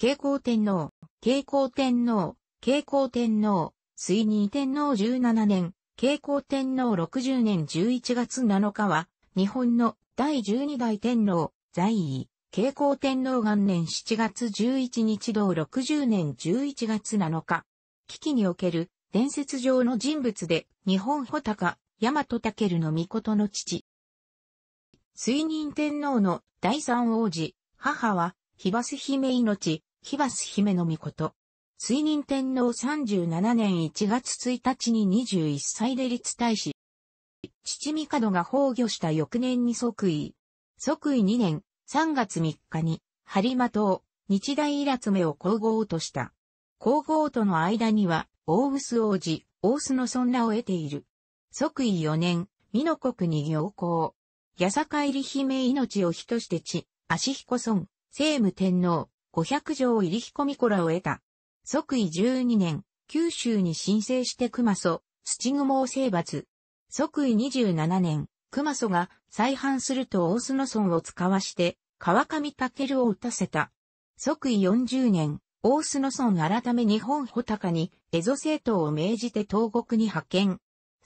慶光天皇、慶光天皇、慶光天皇、水人天皇17年、慶光天皇60年11月7日は、日本の第12代天皇、在位、慶光天皇元年7月11日同60年11月7日。危機における伝説上の人物で、日本穂高、大和尊の御事の父。水人天皇の第三王子、母は、ひばす姫命、ヒバス姫の御こと。水任天皇37年1月1日に21歳で立大使。父帝が崩御した翌年に即位。即位2年3月3日に、播磨島、日大イラツメを皇后とした。皇后との間には、大臼王子、大須の尊名を得ている。即位4年、美濃国に行幸。八坂入姫命を人して地、足彦孫、聖武天皇、500条入り彦ミコラを得た。即位12年、九州に申請して熊祖、土雲を征伐。即位27年、熊祖が再犯すると大須野村を使わして、川上武を打たせた。即位40年、大須野村改め日本穂高に、蝦夷政党を命じて東国に派遣。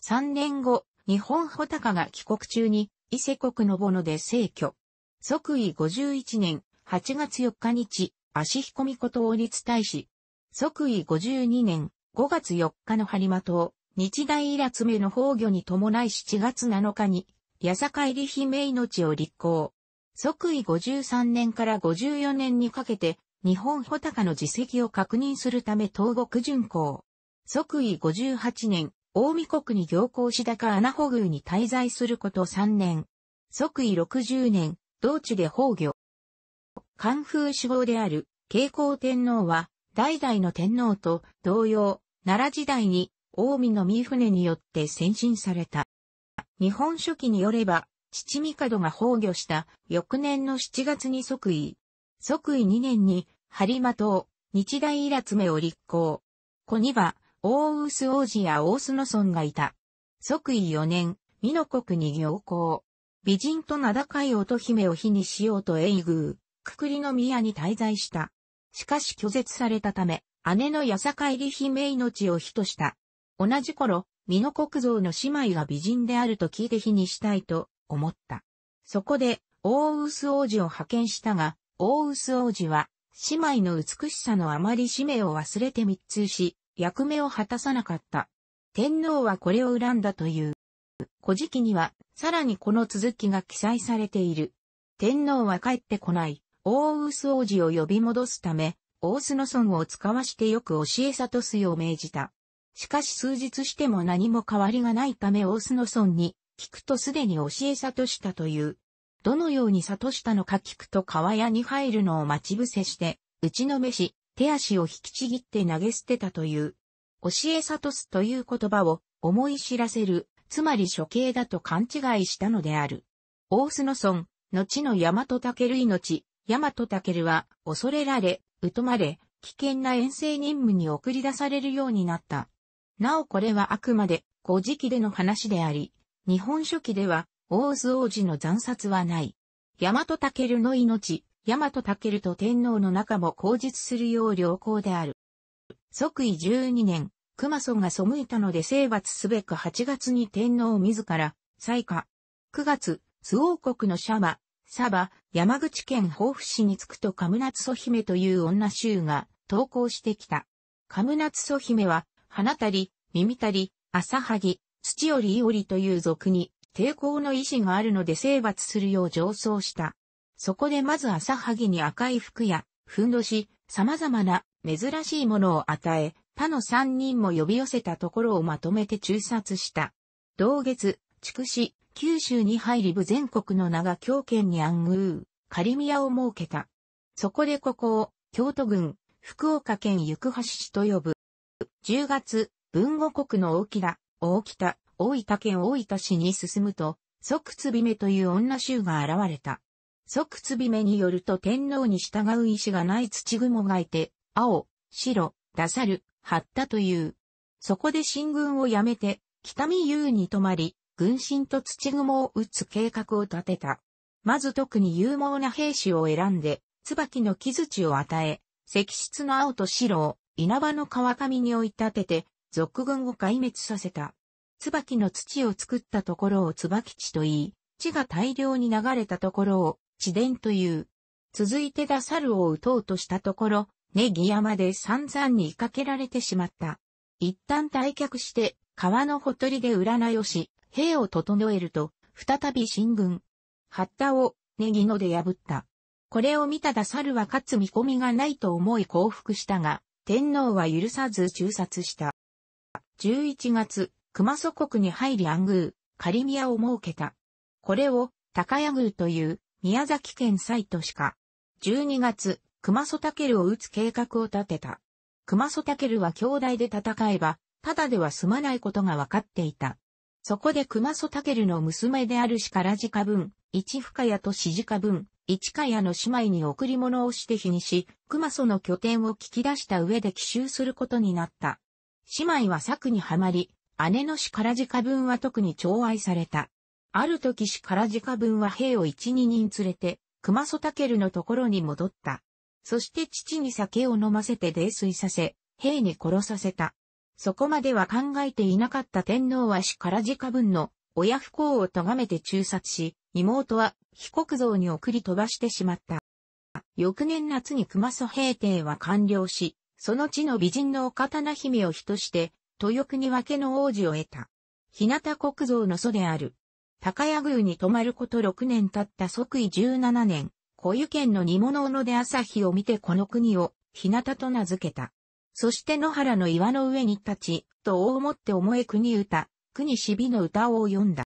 3年後、日本穂高が帰国中に、伊勢国のボノで逝去。即位51年、8月4日日、足彦美こと王立大使。即位52年5月4日の播磨島、日大イラツメの崩御に伴い7月7日に、八坂入姫命を立候。即位53年から54年にかけて、日本穂高の実績を確認するため東国巡行。即位58年、大見国に行幸し高穴保宮に滞在すること3年。即位60年、同地で崩御。関風主号である慶光天皇は、代々の天皇と同様、奈良時代に、近江の三船によって先進された。日本書紀によれば、父帝が崩御した翌年の7月に即位。即位2年に、張磨島、日大イ爪を立候。子には、大臼王子や大須の村がいた。即位4年、美濃国に行幸。美人と名高い乙姫を火にしようと英宮。くくりの宮に滞在した。しかし拒絶されたため、姉の八坂入姫命を火とした。同じ頃、美濃国蔵の姉妹が美人であると聞いて火にしたいと思った。そこで、大臼王子を派遣したが、大臼王子は、姉妹の美しさのあまり使命を忘れて密通し、役目を果たさなかった。天皇はこれを恨んだという。古事記には、さらにこの続きが記載されている。天皇は帰ってこない。大臼王子を呼び戻すため、大須の孫を使わしてよく教え悟すよう命じた。しかし数日しても何も変わりがないため大須の孫に、聞くとすでに教え悟したという。どのように悟したのか聞くと川屋に入るのを待ち伏せして、打ちのめし、手足を引きちぎって投げ捨てたという。教え悟すという言葉を思い知らせる、つまり処刑だと勘違いしたのである。大須の孫、後の大和武尊命、ヤマトタケルは恐れられ、疎まれ、危険な遠征任務に送り出されるようになった。なおこれはあくまで、古事記での話であり、日本書紀では、オーズ王子の惨殺はない。ヤマトタケルの命、ヤマトタケルと天皇の仲も口実するよう良好である。即位12年、熊村が背いたので征伐すべく8月に天皇自ら、再下。9月、周王国のシャワ、サバ、山口県防府市に着くとカムナツソ姫という女衆が投稿してきた。カムナツソ姫は、花たり、耳たり、朝はぎ、土よりいおりという族に抵抗の意志があるので征伐するよう上奏した。そこでまず朝はぎに赤い服や、ふんどし、様々な珍しいものを与え、他の三人も呼び寄せたところをまとめて中殺した。同月、畜死、九州に入り部全国の名が京県に暗宮、仮宮を設けた。そこでここを、京都郡、福岡県行橋市と呼ぶ。10月、文後国の大木田、大北、大分県大分市に進むと、即つびめという女衆が現れた。即つびめによると天皇に従う意志がない土雲がいて、青、白、出さる、張ったという。そこで進軍をやめて、北見優に泊まり、軍神と土雲を撃つ計画を立てた。まず特に勇猛な兵士を選んで、椿の木槌を与え、石室の青と白を稲葉の川上に追い立てて、俗軍を壊滅させた。椿の土を作ったところを椿地と言い、地が大量に流れたところを地殿という。続いてダサルを撃とうとしたところ、ネギ山で散々に追いかけられてしまった。一旦退却して、川のほとりで占いをし、兵を整えると、再び進軍。八田を、ネギノで破った。これを見たダサは勝つ見込みがないと思い降伏したが、天皇は許さず中殺した。11月、熊祖国に入り暗宮、仮宮を設けた。これを、高屋宮という、宮崎県西都市か。12月、熊祖ルを撃つ計画を立てた。熊祖ルは兄弟で戦えば、ただでは済まないことが分かっていた。そこで熊曽武の娘である鹿ラジカ分、一深谷と四じか分、一カ谷の姉妹に贈り物をして日にし、熊曽の拠点を聞き出した上で奇襲することになった。姉妹は策にはまり、姉の鹿ラジカ分は特に寵愛された。ある時鹿ラジカ分は兵を一二人連れて、熊曽武のところに戻った。そして父に酒を飲ませて泥酔させ、兵に殺させた。そこまでは考えていなかった天皇は死から自家分の親不幸を咎めて中殺し、妹は被告像に送り飛ばしてしまった。翌年夏に熊祖平定は完了し、その地の美人のお刀姫を人して、豊国分けの王子を得た。日向国像の祖である。高屋宮に泊まること6年経った即位17年、小湯県の煮物ので朝日を見てこの国を日向と名付けた。そして野原の岩の上に立ち、と大思って思え国歌、国しびの歌を読んだ。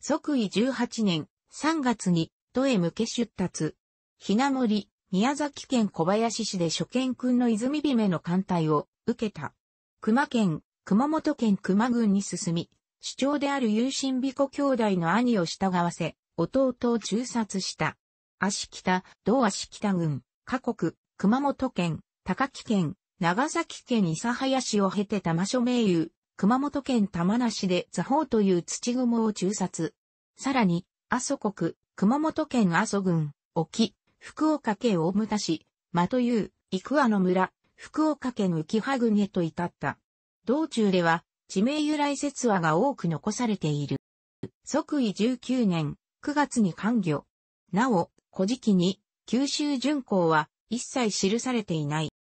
即位18年3月に、都へ向け出立。ひな森、宮崎県小林市で初見君の泉姫の艦隊を受けた。熊県、熊本県熊郡に進み、主張である有心美子兄弟の兄を従わせ、弟を中殺した。足北、同足北郡、過国、熊本県、高木県、長崎県諫早市を経て玉所名誉、熊本県玉名市で座法という土雲を中殺。さらに、阿蘇国、熊本県阿蘇郡、沖、福岡県大牟田市、間という、幾和の村、福岡県浮羽郡へと至った。道中では、地名由来説話が多く残されている。即位19年9月に官御。なお、古事記に、九州巡行は一切記されていない。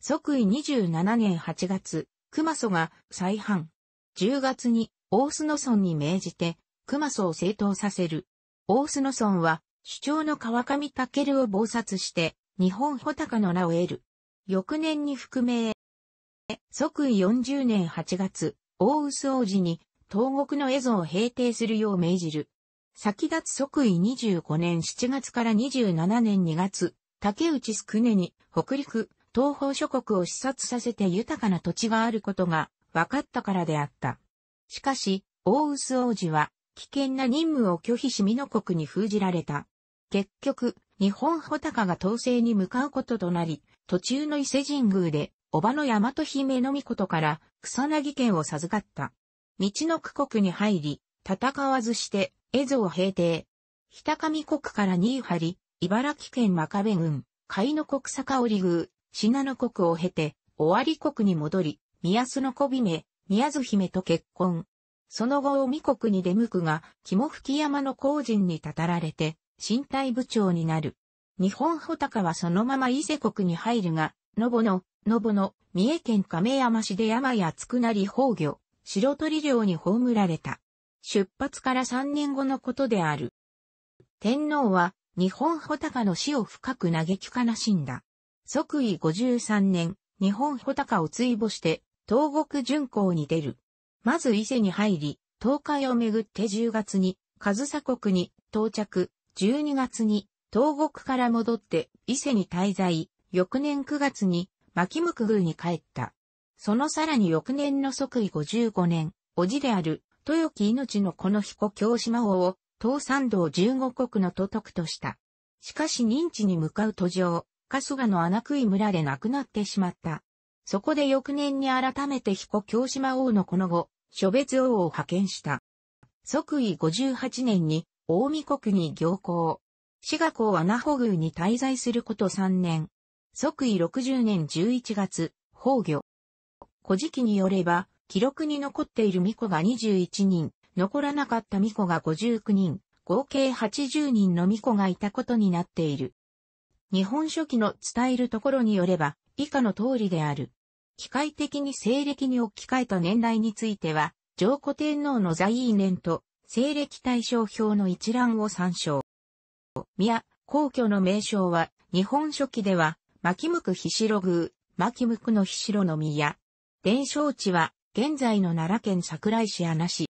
即位27年8月、熊祖が再犯。10月に大須野村に命じて、熊祖を正当させる。大須野村は、主張の川上武を謀殺して、日本穂高の名を得る。翌年に含め、即位40年8月、大須王子に、東国の蝦夷を平定するよう命じる。先立つ即位25年7月から27年2月、竹内宿根に北陸、東方諸国を視察させて豊かな土地があることが分かったからであった。しかし、大臼王子は危険な任務を拒否し美濃国に封じられた。結局、日本穂高が統制に向かうこととなり、途中の伊勢神宮で、叔母の大和姫のみことから、草薙県を授かった。道の区国に入り、戦わずして、蝦夷を平定。北上国から新張、茨城県真壁郡、海の国坂織宮、信濃国を経て、尾張国に戻り、宮津の小姫、宮津姫と結婚。その後、近江国に出向くが、肝吹山の工人にたたられて、身体部長になる。日本穂高はそのまま伊勢国に入るが、のぼの、のぼの、三重県亀山市で山や厚くなり宝魚、白鳥領に葬られた。出発から三年後のことである。天皇は、日本穂高の死を深く嘆き悲しんだ。即位53年、日本穂高を追母して、東国巡行に出る。まず伊勢に入り、東海をめぐって10月に、上佐国に到着、12月に東国から戻って伊勢に滞在、翌年9月に牧向宮に帰った。そのさらに翌年の即位55年、叔父である豊木命のこの彦京島王を東山道15国の都督とした。しかし認知に向かう途上、春日の穴食い村で亡くなってしまった。そこで翌年に改めて彦京島王のこの後、諸別王を派遣した。即位58年に、大見国に行幸。志賀港穴保宮に滞在すること3年。即位60年11月、崩御。古事記によれば、記録に残っている巫女が21人、残らなかった巫女が59人、合計80人の巫女がいたことになっている。日本書紀の伝えるところによれば、以下の通りである。機械的に西暦に置き換えた年代については、上古天皇の在位年と、西暦対象表の一覧を参照。宮、皇居の名称は、日本書紀では、巻向日白宮、巻向の日白の宮。伝承地は、現在の奈良県桜井市穴市。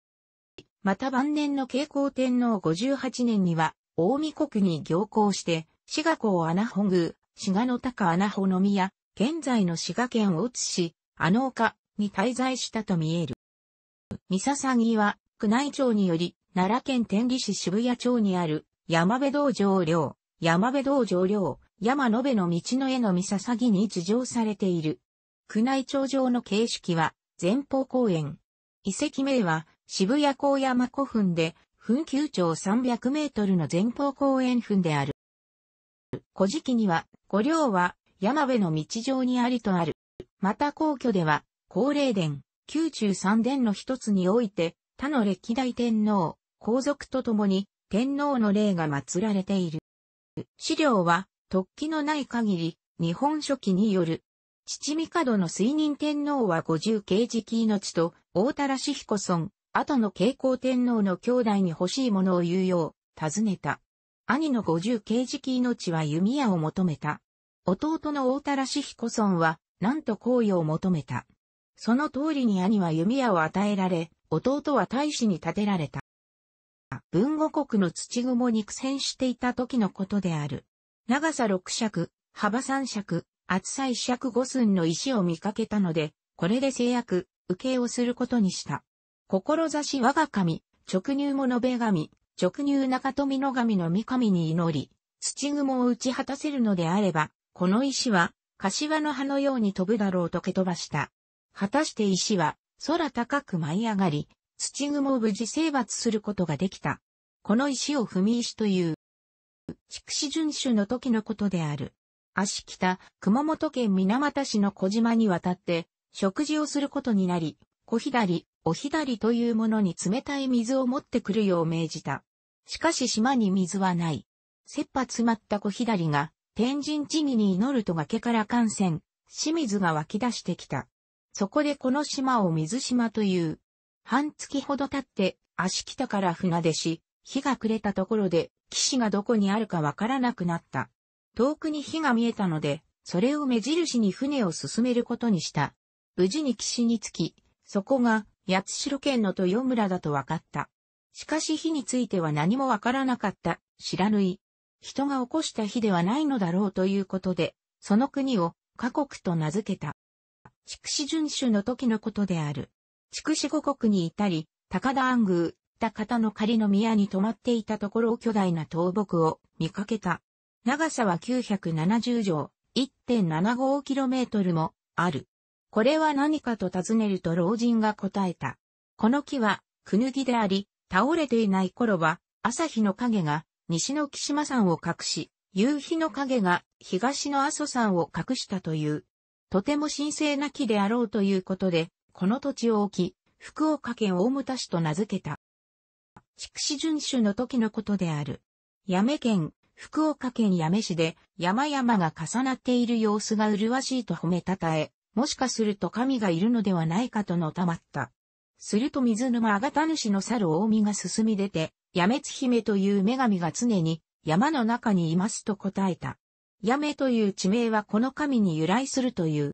また晩年の慶光天皇58年には、大見国に行幸して、滋賀港穴本宮、滋賀の高穴穂の宮、現在の滋賀県を津市、あの丘に滞在したと見える。三笹木は、宮内庁により、奈良県天理市渋谷町にある、山辺道場領、山辺道場領、山野辺の道の絵の三笹木に地上されている。宮内庁上の形式は、前方公園。遺跡名は、渋谷高山古墳で、墳丘長300メートルの前方公園墳である。古事記には、五稜は山辺の道上にありとある。また皇居では、高霊殿、宮中三殿の一つにおいて、他の歴代天皇、皇族と共に天皇の霊が祀られている。資料は、突起のない限り、日本書紀による。父角の水任天皇は五十慶期命と、大田良彦孫、後の慶光天皇の兄弟に欲しいものを言うよう、尋ねた。兄の五十刑事期命は弓矢を求めた。弟の大田良彦孫は、なんと行為を求めた。その通りに兄は弓矢を与えられ、弟は大使に立てられた。文後国の土雲に苦戦していた時のことである。長さ六尺、幅三尺、厚さ一尺五寸の石を見かけたので、これで制約、受けをすることにした。志我が神、直入物べ神、直入中富の神の御神に祈り、土雲を打ち果たせるのであれば、この石は、柏の葉のように飛ぶだろうと蹴飛ばした。果たして石は、空高く舞い上がり、土雲を無事征伐することができた。この石を踏み石という。筑紫巡守の時のことである。足北、熊本県水俣市の小島に渡って、食事をすることになり、小左、お左というものに冷たい水を持ってくるよう命じた。しかし島に水はない。切羽詰まった小左が、天神地義に祈ると崖から感染、清水が湧き出してきた。そこでこの島を水島という。半月ほど経って、足北から船出し、日が暮れたところで、岸がどこにあるかわからなくなった。遠くに火が見えたので、それを目印に船を進めることにした。無事に岸に着き、そこが八代県の豊村だと分かった。しかし火については何も分からなかった、知らぬい。人が起こした火ではないのだろうということで、その国を家国と名付けた。筑紫遵守の時のことである。筑紫五国にいたり、高田安宮、高田の仮の宮に泊まっていたところを巨大な倒木を見かけた。長さは970畳、1.75km もある。これは何かと尋ねると老人が答えた。この木は、くぬぎであり、倒れていない頃は、朝日の影が、西の木島山を隠し、夕日の影が、東の阿蘇山を隠したという、とても神聖な木であろうということで、この土地を置き、福岡県大牟田市と名付けた。筑紫順守の時のことである。八女県、福岡県八女市で山々が重なっている様子が麗しいと褒めたたえ、もしかすると神がいるのではないかとのたまった。すると水沼あがた主の猿大海が進み出て、やめつ姫という女神が常に山の中にいますと答えた。やめという地名はこの神に由来するという。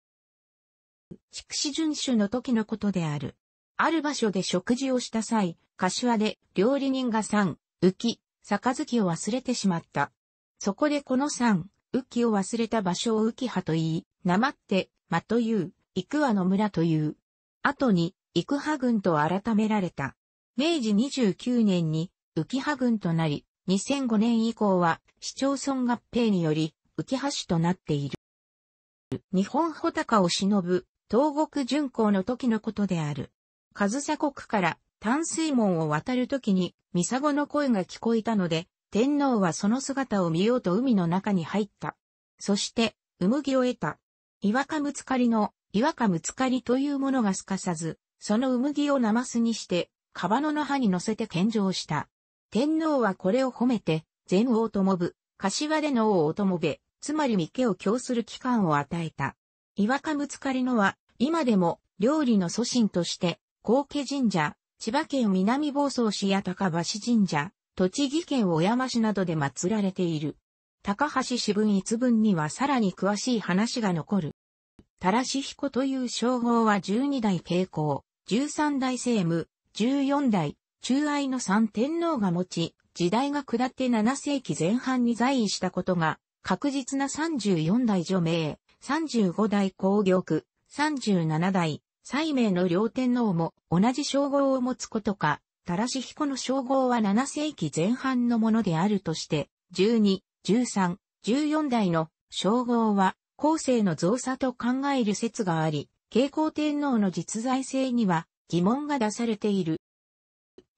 筑紫遵守の時のことである。ある場所で食事をした際、柏で料理人が三、浮き、杯を忘れてしまった。そこでこの三、浮きを忘れた場所を浮き派と言い、なまって、間という、幾和の村という。後に、幾波郡と改められた。明治29年に、浮羽郡となり、2005年以降は、市町村合併により、浮羽市となっている。日本穂高を忍ぶ、東国巡行の時のことである。ズサ国から淡水門を渡る時に、ミサゴの声が聞こえたので、天皇はその姿を見ようと海の中に入った。そして、産木を得た。岩かむつかりの、岩かむつかりというものがすかさず、その産木をナマスにして、カバノの葉に乗せて献上した。天皇はこれを褒めて、全王ともぶ、柏での王をともべ、つまり三家を供する期間を与えた。岩かむつかりのは、今でも、料理の祖神として、高家神社、千葉県南房総市や高橋神社、栃木県小山市などで祀られている。高橋四分一文にはさらに詳しい話が残る。たらし彦という称号は12代慶光、13代政務、14代、中愛の三天皇が持ち、時代が下って7世紀前半に在位したことが、確実な34代除名、35代皇玉、37代、西明の両天皇も同じ称号を持つことか、たらし彦の称号は7世紀前半のものであるとして、12、13、14代の称号は後世の造作と考える説があり、慶光天皇の実在性には疑問が出されている。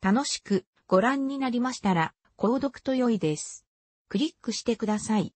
楽しくご覧になりましたら、購読と良いです。クリックしてください。